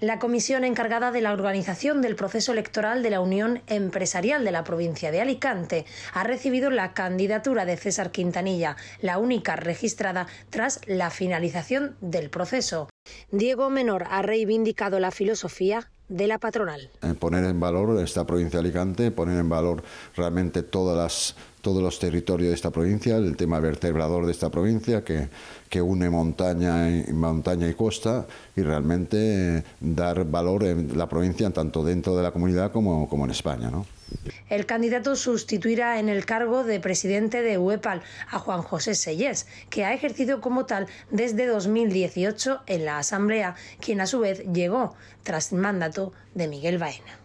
la comisión encargada de la organización del proceso electoral de la Unión Empresarial de la provincia de Alicante ha recibido la candidatura de César Quintanilla, la única registrada tras la finalización del proceso. Diego Menor ha reivindicado la filosofía de la patronal. Eh, poner en valor esta provincia de Alicante, poner en valor realmente todas las todos los territorios de esta provincia, el tema vertebrador de esta provincia que, une montaña y, montaña y costa y realmente eh, dar valor en la provincia tanto dentro de la comunidad como, en España. El candidato sustituirá en el cargo de presidente de UEPAL a Juan José Sellés, que ha ejercido como tal desde 2018 en la Asamblea, quien a su vez llegó tras el mandato de Miguel Baena.